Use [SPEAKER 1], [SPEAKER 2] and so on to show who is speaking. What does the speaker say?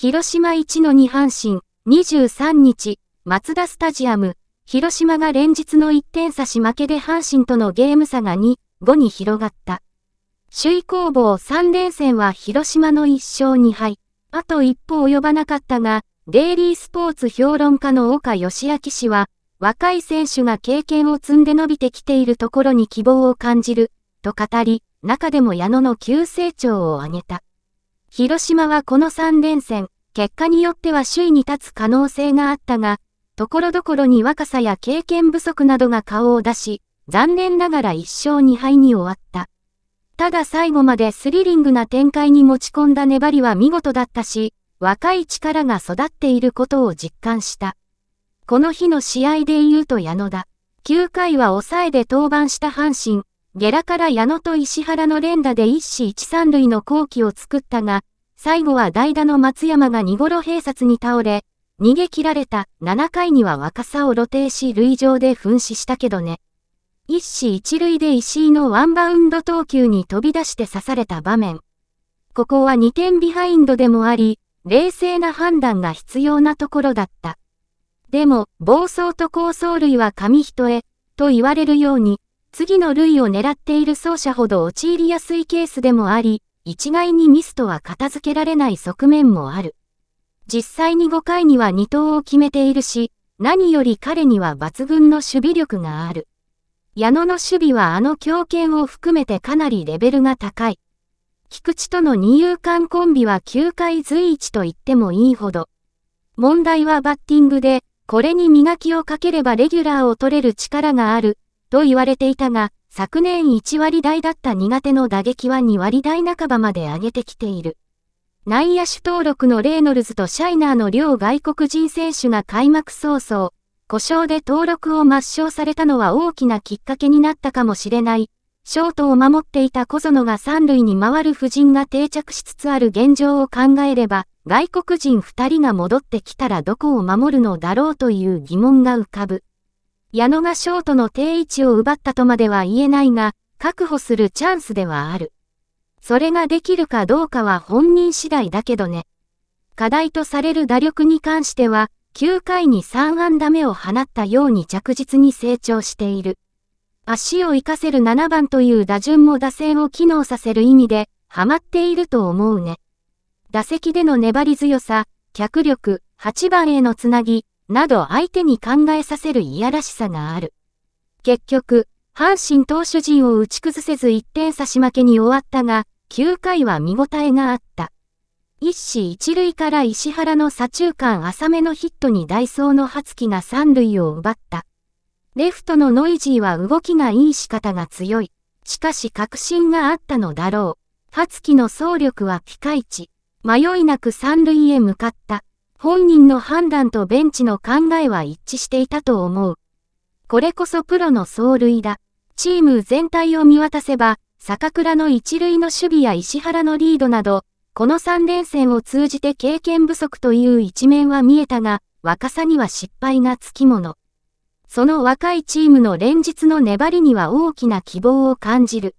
[SPEAKER 1] 広島1-2阪神、23日、マツダスタジアム、広島が連日の1点差し負けで阪神とのゲーム差が2、5に広がった。首位攻防3連戦は広島の1勝2敗。あと一歩及ばなかったが、デイリースポーツ評論家の岡義明氏は、若い選手が経験を積んで伸びてきているところに希望を感じる、と語り、中でも矢野の急成長を挙げた。広島はこの3連戦、結果によっては首位に立つ可能性があったが、ところどころに若さや経験不足などが顔を出し、残念ながら1勝2敗に終わった。ただ最後までスリリングな展開に持ち込んだ粘りは見事だったし、若い力が育っていることを実感した。この日の試合で言うと矢野だ。9回は抑えで登板した阪神、ゲラから矢野と石原の連打で一死一三塁の後期を作ったが、最後は代打の松山が二頃併殺に倒れ、逃げ切られた7回には若さを露呈し塁上で噴死したけどね。一死一塁で石井のワンバウンド投球に飛び出して刺された場面。ここは2点ビハインドでもあり、冷静な判断が必要なところだった。でも、暴走と高走塁は紙一重、と言われるように、次の類を狙っている走者ほど陥りやすいケースでもあり、一概にミスとは片付けられない側面もある。実際に5回には2投を決めているし、何より彼には抜群の守備力がある。矢野の守備はあの強肩を含めてかなりレベルが高い。菊池との二遊間コンビは9回随一と言ってもいいほど。問題はバッティングで、これに磨きをかければレギュラーを取れる力がある、と言われていたが、昨年1割台だった苦手の打撃は2割台半ばまで上げてきている。内野手登録のレイノルズとシャイナーの両外国人選手が開幕早々、故障で登録を抹消されたのは大きなきっかけになったかもしれない。ショートを守っていた小園が三塁に回る布陣が定着しつつある現状を考えれば、外国人二人が戻ってきたらどこを守るのだろうという疑問が浮かぶ。矢野がショートの定位置を奪ったとまでは言えないが、確保するチャンスではある。それができるかどうかは本人次第だけどね。課題とされる打力に関しては、9回に3安打目を放ったように着実に成長している。足を活かせる7番という打順も打線を機能させる意味で、ハマっていると思うね。打席での粘り強さ、脚力、8番へのつなぎ、など相手に考えさせるいやらしさがある。結局、阪神投手陣を打ち崩せず1点差し負けに終わったが、9回は見応えがあった。一死一塁から石原の左中間浅めのヒットにダイソーの初期が三塁を奪った。レフトのノイジーは動きがいい仕方が強い。しかし確信があったのだろう。初期の総力はピカイチ。迷いなく三塁へ向かった。本人の判断とベンチの考えは一致していたと思う。これこそプロの走塁だ。チーム全体を見渡せば、坂倉の一塁の守備や石原のリードなど、この3連戦を通じて経験不足という一面は見えたが、若さには失敗がつきもの。その若いチームの連日の粘りには大きな希望を感じる。